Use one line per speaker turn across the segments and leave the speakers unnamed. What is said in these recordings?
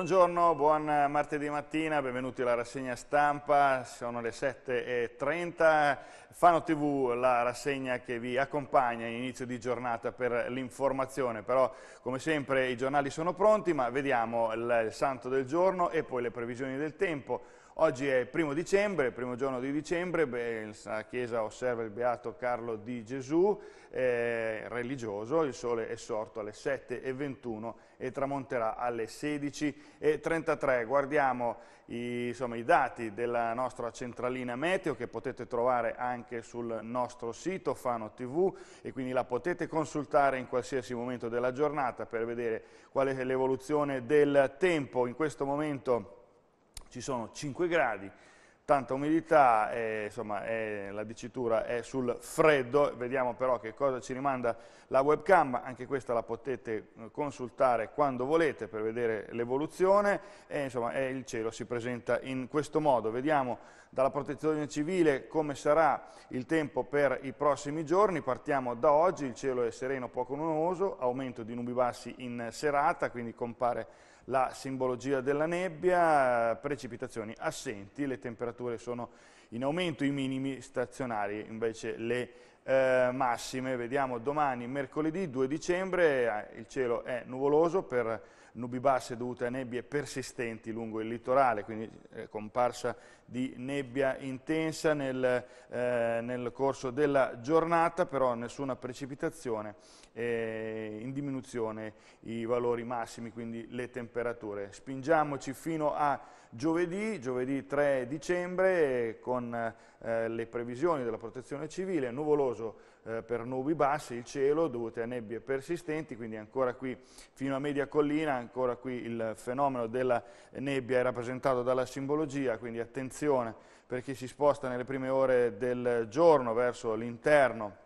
Buongiorno, buon martedì mattina, benvenuti alla rassegna stampa, sono le 7.30, Fano TV la rassegna che vi accompagna in inizio di giornata per l'informazione, però come sempre i giornali sono pronti ma vediamo il santo del giorno e poi le previsioni del tempo, Oggi è primo dicembre, primo giorno di dicembre, beh, la Chiesa osserva il Beato Carlo di Gesù, eh, religioso, il sole è sorto alle 7.21 e tramonterà alle 16.33. Guardiamo i, insomma, i dati della nostra centralina meteo che potete trovare anche sul nostro sito Fano TV e quindi la potete consultare in qualsiasi momento della giornata per vedere qual è l'evoluzione del tempo. In questo momento ci sono 5 gradi, tanta umidità, eh, insomma eh, la dicitura è sul freddo, vediamo però che cosa ci rimanda la webcam, anche questa la potete eh, consultare quando volete per vedere l'evoluzione, e insomma eh, il cielo si presenta in questo modo, vediamo dalla protezione civile come sarà il tempo per i prossimi giorni, partiamo da oggi, il cielo è sereno, poco nuovoso, aumento di nubi bassi in serata, quindi compare la simbologia della nebbia, precipitazioni assenti, le temperature sono in aumento, i minimi stazionari, invece le eh, massime, vediamo domani mercoledì 2 dicembre, eh, il cielo è nuvoloso per nubi basse dovute a nebbie persistenti lungo il litorale, quindi è eh, comparsa di nebbia intensa nel, eh, nel corso della giornata, però nessuna precipitazione, eh, in diminuzione i valori massimi, quindi le temperature. Spingiamoci fino a giovedì, giovedì 3 dicembre, con eh, le previsioni della protezione civile, nuvoloso eh, per nubi basse, il cielo dovute a nebbie persistenti, quindi ancora qui fino a media collina, ancora qui il fenomeno della nebbia è rappresentato dalla simbologia, quindi attenzione condizione per chi si sposta nelle prime ore del giorno verso l'interno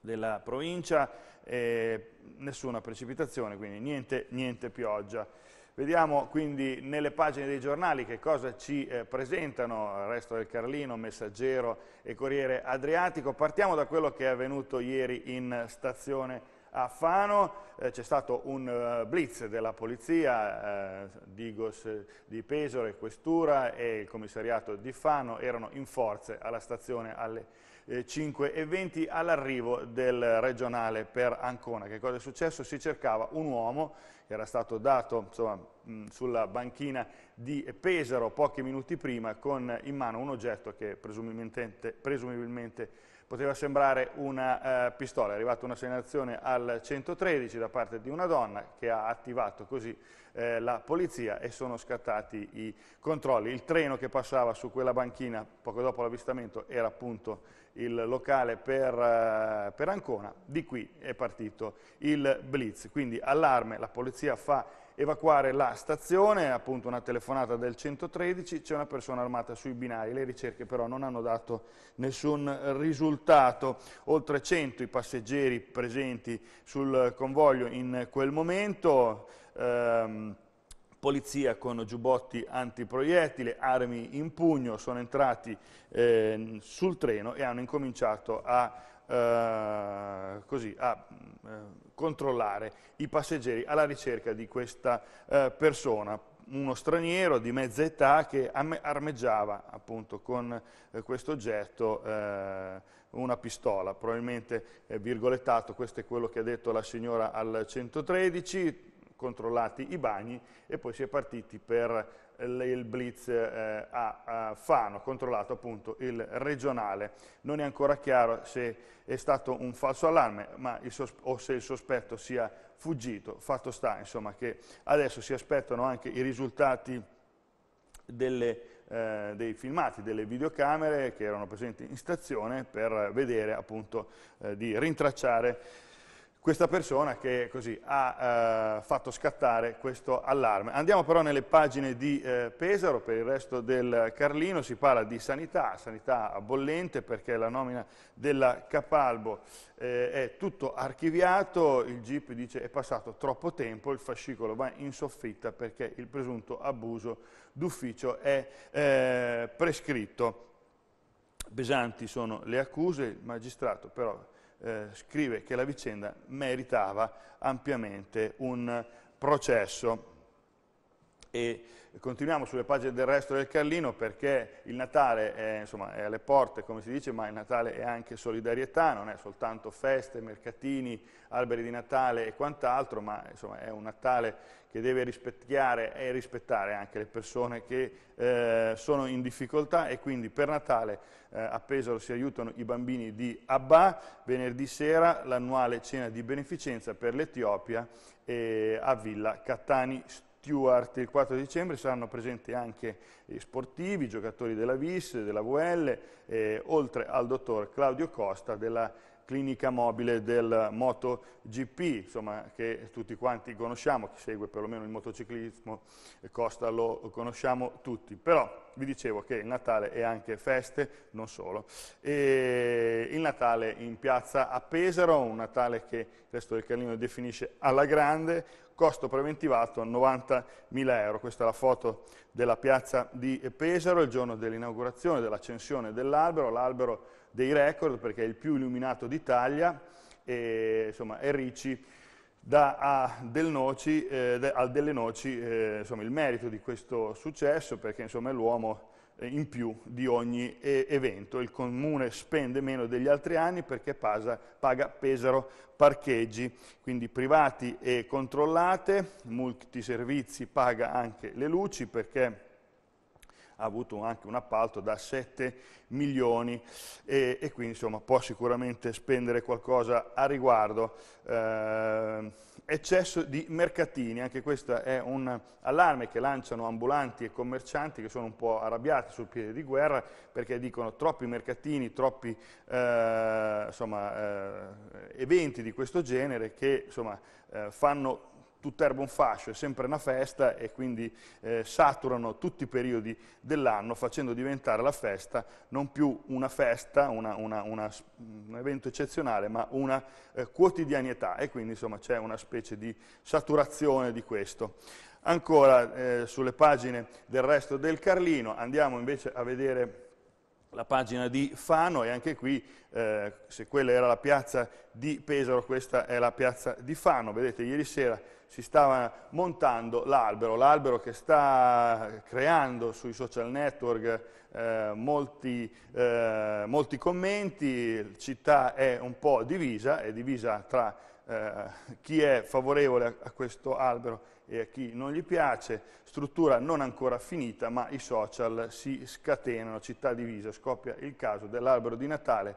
della provincia, eh, nessuna precipitazione, quindi niente, niente, pioggia. Vediamo quindi nelle pagine dei giornali che cosa ci eh, presentano, il resto del Carlino, Messaggero e Corriere Adriatico. Partiamo da quello che è avvenuto ieri in stazione a Fano eh, c'è stato un uh, blitz della polizia, eh, Digos di Pesore, Questura e il commissariato di Fano erano in forze alla stazione alle eh, 5.20 all'arrivo del regionale per Ancona. Che cosa è successo? Si cercava un uomo che era stato dato insomma, mh, sulla banchina di Pesaro pochi minuti prima con in mano un oggetto che presumibilmente, presumibilmente poteva sembrare una eh, pistola. È arrivata una segnalazione al 113 da parte di una donna che ha attivato così eh, la polizia e sono scattati i controlli. Il treno che passava su quella banchina poco dopo l'avvistamento era appunto il locale per, eh, per Ancona, di qui è partito il blitz. Quindi allarme, la polizia fa evacuare la stazione, appunto una telefonata del 113, c'è una persona armata sui binari, le ricerche però non hanno dato nessun risultato, oltre 100 i passeggeri presenti sul convoglio in quel momento, ehm, polizia con giubbotti antiproiettile, armi in pugno, sono entrati eh, sul treno e hanno incominciato a eh, così, a mm, eh, controllare i passeggeri alla ricerca di questa eh, persona, uno straniero di mezza età che armeggiava appunto con questo oggetto una pistola, probabilmente virgolettato, questo è quello che ha detto la signora al 113, controllati i bagni e poi si è partiti per il blitz eh, a, a, Fano, controllato appunto il regionale. Non è ancora chiaro se è stato un falso allarme o se il sospetto sia fuggito. Fatto sta insomma, che adesso si aspettano anche i risultati delle, eh, dei filmati delle videocamere che erano presenti in stazione per vedere appunto eh, di rintracciare questa persona che così ha eh, fatto scattare questo allarme. Andiamo però nelle pagine di eh, Pesaro, per il resto del Carlino, si parla di sanità, sanità bollente perché la nomina della Capalbo eh, è tutto archiviato, il GIP dice è passato troppo tempo, il fascicolo va in soffitta perché il presunto abuso d'ufficio è eh, prescritto. Pesanti sono le accuse, il magistrato però eh, scrive che la vicenda meritava ampiamente un processo e continuiamo sulle pagine del resto del Carlino perché il Natale è, insomma, è, alle porte, come si dice, ma il Natale è anche solidarietà, non è soltanto feste, mercatini, alberi di Natale e quant'altro, ma insomma, è un Natale che deve rispecchiare e rispettare anche le persone che eh, sono in difficoltà e quindi per Natale eh, a Pesaro si aiutano i bambini di Abba, venerdì sera l'annuale cena di beneficenza per l'Etiopia eh, a Villa Cattani Studio. Stewart il 4 dicembre saranno presenti anche sportivi, giocatori della VIS, della VL, eh, oltre al dottor Claudio Costa della clinica mobile del MotoGP, insomma, che tutti quanti conosciamo, chi segue perlomeno il motociclismo, eh, Costa lo conosciamo tutti. Però vi dicevo che il Natale è anche feste, non solo. E il Natale in piazza a Pesaro, un Natale che il resto del Carlino definisce alla grande, costo preventivato 90.000 euro. Questa è la foto della piazza di Pesaro, il giorno dell'inaugurazione, dell'accensione dell'albero. L'albero dei record perché è il più illuminato d'Italia e insomma è Ricci dà a, del noci, eh, a Delle Noci eh, insomma, il merito di questo successo perché insomma, è l'uomo eh, in più di ogni evento. Il comune spende meno degli altri anni perché pasa, paga Pesaro parcheggi, quindi privati e controllate, multiservizi paga anche le luci perché ha avuto anche un appalto da 7 milioni e, e quindi insomma, può sicuramente spendere qualcosa a riguardo. Eh, eccesso di mercatini, anche questo è un allarme che lanciano ambulanti e commercianti che sono un po' arrabbiati sul piede di guerra perché dicono troppi mercatini, troppi eh, insomma, eh, eventi di questo genere che insomma, eh, fanno tutto erba un fascio, è sempre una festa e quindi eh, saturano tutti i periodi dell'anno facendo diventare la festa non più una festa, una, una, una, un evento eccezionale, ma una eh, quotidianità e quindi insomma c'è una specie di saturazione di questo. Ancora eh, sulle pagine del resto del Carlino andiamo invece a vedere la pagina di Fano e anche qui, eh, se quella era la piazza di Pesaro, questa è la piazza di Fano. Vedete, ieri sera si stava montando l'albero, l'albero che sta creando sui social network eh, molti, eh, molti, commenti, la città è un po' divisa, è divisa tra eh, chi è favorevole a questo albero e a chi non gli piace, struttura non ancora finita ma i social si scatenano, città divisa, scoppia il caso dell'albero di Natale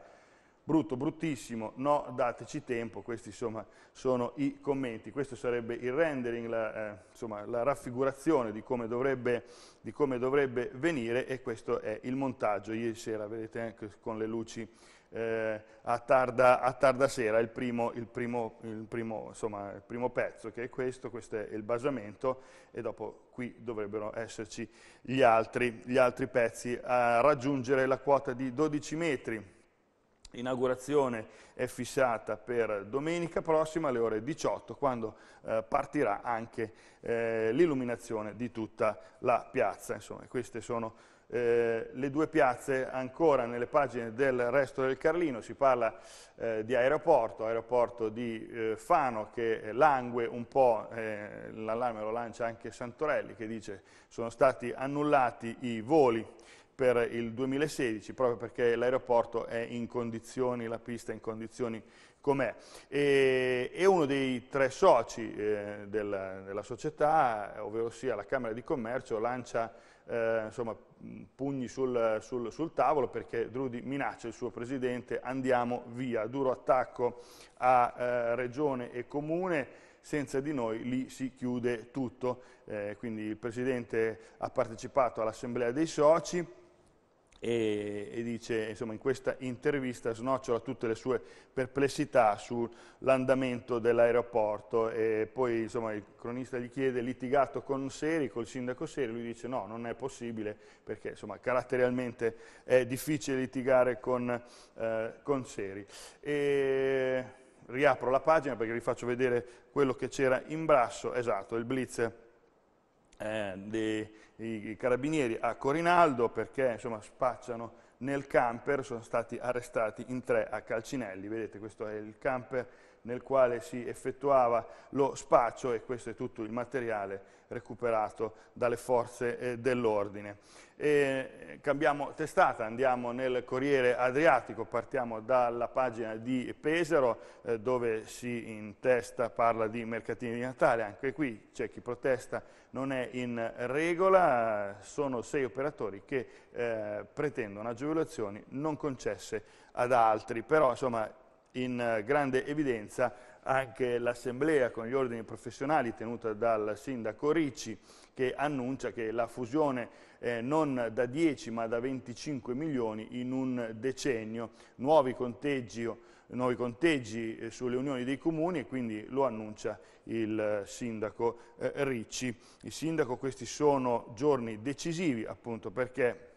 brutto, bruttissimo, no, dateci tempo, questi insomma sono i commenti, questo sarebbe il rendering, la, eh, insomma, la raffigurazione di come, dovrebbe, di come, dovrebbe, venire e questo è il montaggio, ieri sera vedete anche con le luci eh, a, tarda, a, tarda, sera, il primo, il, primo, il, primo, insomma, il primo, pezzo che è questo, questo è il basamento e dopo qui dovrebbero esserci gli altri, gli altri pezzi a raggiungere la quota di 12 metri Inaugurazione è fissata per domenica prossima alle ore 18 quando eh, partirà anche eh, l'illuminazione di tutta la piazza. Insomma, queste sono eh, le due piazze ancora nelle pagine del resto del Carlino. Si parla eh, di aeroporto, aeroporto di eh, Fano che langue un po', eh, l'allarme lo lancia anche Santorelli che dice sono stati annullati i voli per il 2016, proprio perché l'aeroporto è in condizioni, la pista è in condizioni com'è. E, e, uno dei tre soci eh, della, della, società, ovvero sia la Camera di Commercio, lancia eh, insomma, pugni sul, sul, sul, tavolo perché Drudi minaccia il suo presidente, andiamo via, duro attacco a eh, regione e comune, senza di noi lì si chiude tutto. Eh, quindi il presidente ha partecipato all'assemblea dei soci, e, e, dice, insomma, in questa intervista snocciola tutte le sue perplessità sull'andamento dell'aeroporto e poi insomma, il cronista gli chiede litigato con Seri, col sindaco Seri, lui dice no, non è possibile perché insomma, caratterialmente è difficile litigare con, eh, con Seri. E riapro la pagina perché vi faccio vedere quello che c'era in brasso, esatto, il blitz eh, dei carabinieri a Corinaldo perché insomma, spacciano nel camper, sono stati arrestati in tre a Calcinelli, vedete questo è il camper nel quale si effettuava lo spaccio e questo è tutto il materiale recuperato dalle forze eh, dell'ordine. Eh, cambiamo testata, andiamo nel Corriere Adriatico, partiamo dalla pagina di Pesaro eh, dove si in testa parla di mercatini di Natale, anche qui c'è chi protesta, non è in regola, sono sei operatori che eh, pretendono agevolazioni non concesse ad altri, però insomma in eh, grande evidenza anche l'assemblea con gli ordini professionali tenuta dal sindaco Ricci che annuncia che la fusione eh, non da 10 ma da 25 milioni in un decennio, nuovi conteggi, nuovi conteggi eh, sulle unioni dei comuni e quindi lo annuncia il eh, sindaco eh, Ricci. Il sindaco questi sono giorni decisivi appunto perché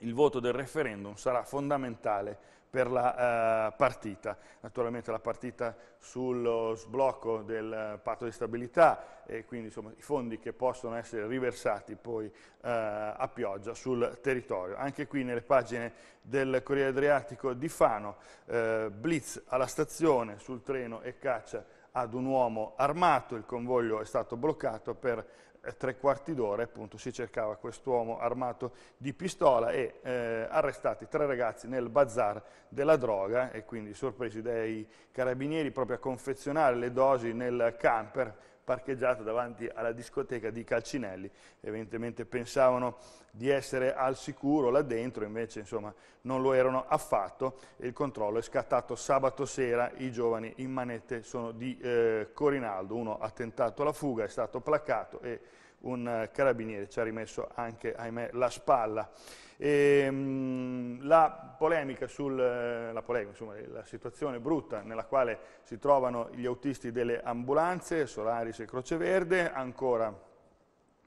il voto del referendum sarà fondamentale per la eh, partita. Naturalmente la partita sullo sblocco del patto di stabilità e quindi insomma, i fondi che possono essere riversati poi eh, a pioggia sul territorio. Anche qui nelle pagine del Corriere Adriatico di Fano, eh, blitz alla stazione sul treno e caccia ad un uomo armato, il convoglio è stato bloccato per tre quarti d'ora appunto si cercava quest'uomo armato di pistola e eh, arrestati tre ragazzi nel bazar della droga e quindi sorpresi dai carabinieri proprio a confezionare le dosi nel camper parcheggiato davanti alla discoteca di Calcinelli, evidentemente pensavano di essere al sicuro là dentro, invece insomma, non lo erano affatto e il controllo è scattato sabato sera, i giovani in manette sono di eh, Corinaldo, uno ha tentato la fuga, è stato placato e un eh, carabiniere, ci ha rimesso anche, ahimè, la spalla. E, ehm, la polemica, sul, eh, la, polemica insomma, la situazione brutta nella quale si trovano gli autisti delle ambulanze, Solaris e Croceverde, ancora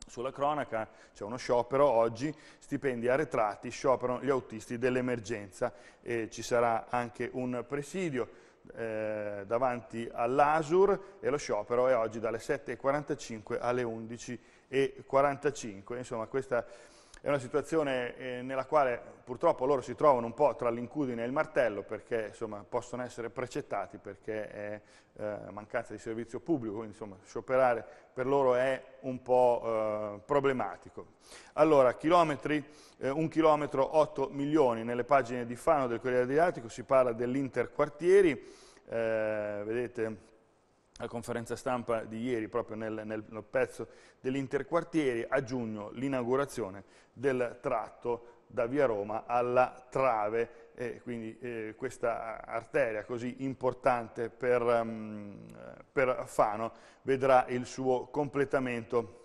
sulla cronaca c'è uno sciopero oggi, stipendi arretrati, sciopero gli autisti dell'emergenza e ci sarà anche un presidio eh, davanti all'Asur e lo sciopero è oggi dalle 7.45 alle 11.45. Insomma, questa è una situazione eh, nella quale purtroppo loro si trovano un po' tra l'incudine e il martello perché insomma, possono essere precettati perché è eh, mancanza di servizio pubblico, quindi insomma, scioperare per loro è un po' eh, problematico. Allora, chilometri, eh, un chilometro 8 milioni, nelle pagine di Fano del Corriere Adriatico si parla dell'interquartieri, eh, vedete la conferenza stampa di ieri proprio nel, nel, nel pezzo dell'interquartieri a giugno l'inaugurazione del tratto da via Roma alla Trave, e quindi eh, questa arteria così importante per, um, per Fano vedrà il suo completamento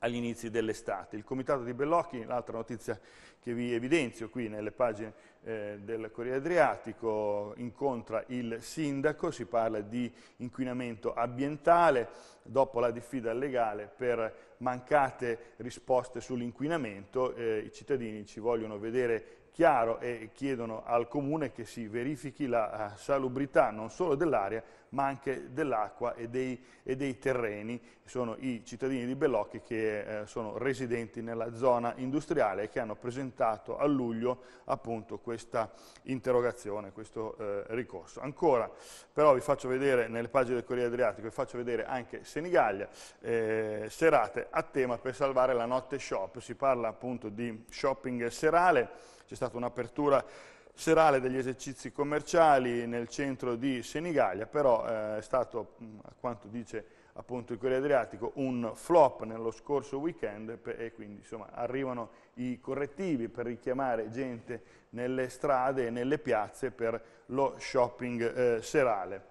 agli inizi dell'estate. Il comitato di Bellocchi, l'altra notizia che vi evidenzio qui nelle pagine eh, del Corriere Adriatico, incontra il sindaco, si parla di inquinamento ambientale, dopo la diffida legale per mancate risposte sull'inquinamento, eh, i cittadini ci vogliono vedere chiaro e chiedono al comune che si verifichi la eh, salubrità non solo dell'aria ma anche dell'acqua e, e dei, terreni. Sono i cittadini di Bellocchi che eh, sono residenti nella zona industriale e che hanno presentato a luglio appunto questa interrogazione, questo eh, ricorso. Ancora però vi faccio vedere nelle pagine del Corriere Adriatico, vi faccio vedere anche Senigallia, eh, serate a tema per salvare la notte shop, si parla appunto di shopping serale, c'è stata un'apertura serale degli esercizi commerciali nel centro di Senigallia, però eh, è stato, a quanto dice appunto il Corriere Adriatico, un flop nello scorso weekend e quindi insomma, arrivano i correttivi per richiamare gente nelle strade e nelle piazze per lo shopping eh, serale.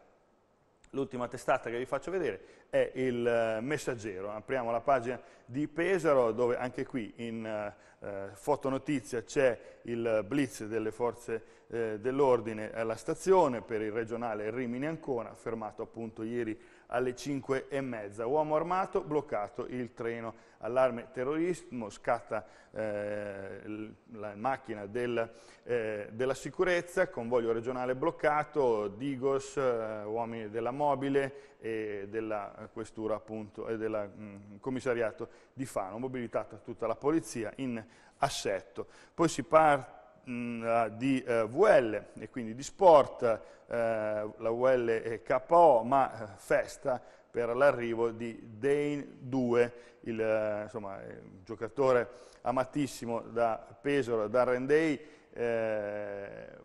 L'ultima testata che vi faccio vedere è il eh, messaggero. Apriamo la pagina di Pesaro dove anche qui in eh, eh fotonotizia c'è il blitz delle forze eh, dell'ordine alla stazione per il regionale Rimini Ancona, fermato appunto ieri alle 5 e mezza. Uomo armato, bloccato il treno. Allarme terrorismo, scatta eh, la macchina del, eh, della sicurezza, convoglio regionale bloccato, Digos, eh, uomini della mobile e della eh, questura appunto e del mm, commissariato di Fano, mobilitata tutta la polizia in assetto. Poi si parte mh, mm, ah, di eh, VL e quindi di sport, eh, la VL è KO, ma eh, festa per l'arrivo di Dane 2, il, eh, insomma, il giocatore amatissimo da Pesaro, da Rendei, eh,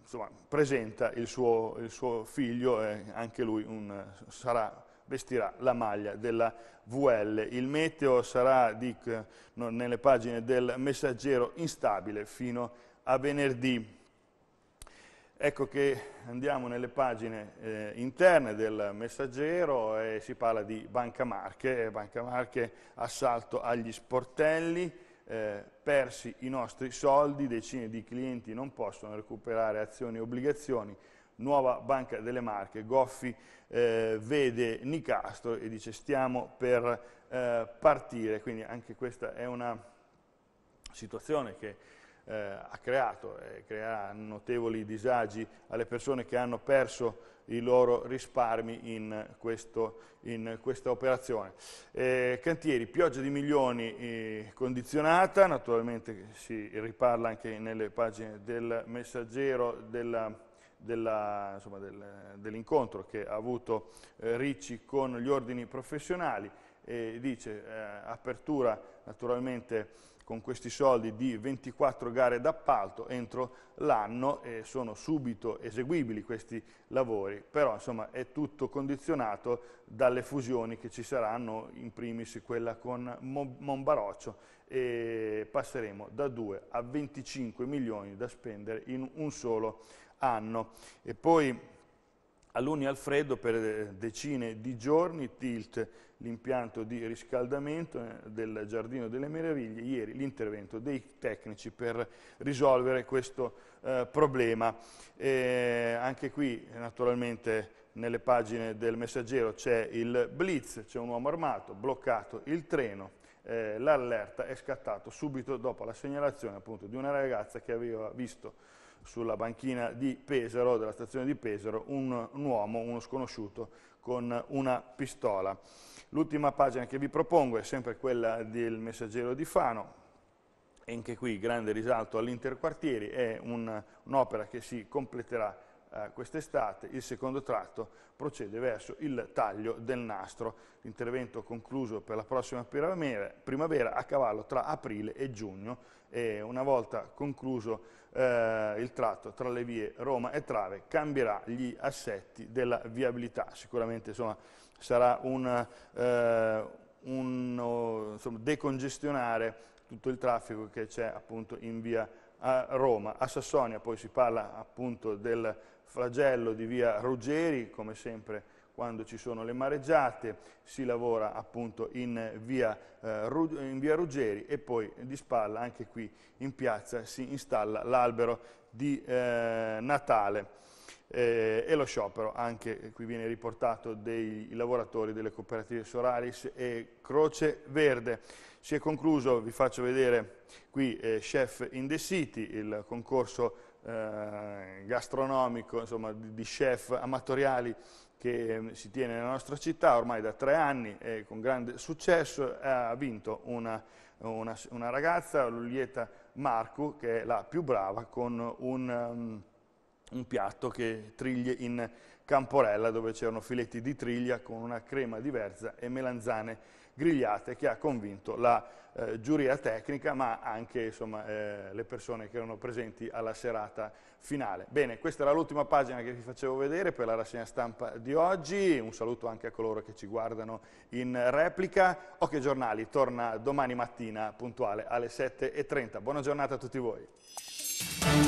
insomma, presenta il suo, il suo figlio e anche lui un, sarà vestirà la maglia della VL. Il meteo sarà, dic, nelle pagine del messaggero, instabile fino a a venerdì. Ecco che andiamo nelle pagine eh, interne del messaggero e si parla di Banca Marche, Banca Marche assalto agli sportelli, eh, persi i nostri soldi, decine di clienti non possono recuperare azioni e obbligazioni, nuova Banca delle Marche, Goffi eh, vede Nicastro e dice stiamo per eh, partire, quindi anche questa è una situazione che eh, ha creato e eh, crea notevoli disagi alle persone che hanno perso i loro risparmi in, questo, in questa operazione. Eh, cantieri, pioggia di milioni eh, condizionata, naturalmente si riparla anche nelle pagine del messaggero della dell'incontro dell che ha avuto eh, Ricci con gli ordini professionali e dice eh, apertura naturalmente con questi soldi di 24 gare d'appalto entro l'anno e sono subito eseguibili questi lavori, però insomma è tutto condizionato dalle fusioni che ci saranno, in primis quella con Monbaroccio e passeremo da 2 a 25 milioni da spendere in un solo anno. E poi alluni al freddo per eh, decine di giorni, tilt l'impianto di riscaldamento eh, del Giardino delle Meraviglie, ieri l'intervento dei tecnici per risolvere questo eh, problema. E anche qui naturalmente nelle pagine del messaggero c'è il blitz, c'è un uomo armato, bloccato il treno, eh, l'allerta è scattato subito dopo la segnalazione appunto di una ragazza che aveva visto sulla banchina di Pesaro, della stazione di Pesaro, un, un uomo, uno sconosciuto, con una pistola. L'ultima pagina che vi propongo è sempre quella del messaggero di Fano, e anche qui grande risalto all'interquartieri, è un'opera un che si completerà eh, quest'estate, il secondo tratto procede verso il taglio del nastro, l'intervento concluso per la prossima primavera a cavallo tra aprile e giugno e una volta concluso eh, il tratto tra le vie Roma e Trave cambierà gli assetti della viabilità, sicuramente insomma, sarà un, eh, un insomma, decongestionare tutto il traffico che c'è appunto in via a eh, Roma. A Sassonia poi si parla appunto del flagello di via Ruggeri, come sempre quando ci sono le mareggiate, si lavora appunto in via, eh, in via Ruggeri e poi di spalla anche qui in piazza si installa l'albero di eh, Natale. Eh, e lo sciopero, anche eh, qui viene riportato dei lavoratori delle cooperative Solaris e Croce Verde. Si è concluso, vi faccio vedere qui eh, Chef in the City, il concorso eh, gastronomico, insomma di, chef amatoriali che mm, si tiene nella nostra città ormai da tre anni e con grande successo eh, ha vinto una, una, una ragazza, Lulieta Marcu, che è la più brava con un, um, un piatto che triglie in camporella dove c'erano filetti di triglia con una crema diversa e melanzane grigliate che ha convinto la eh, giuria tecnica ma anche insomma, eh, le persone che erano presenti alla serata finale. Bene, questa era l'ultima pagina che vi facevo vedere per la rassegna stampa di oggi, un saluto anche a coloro che ci guardano in replica. Occhio Giornali torna domani mattina puntuale alle 7.30. Buona giornata a tutti voi.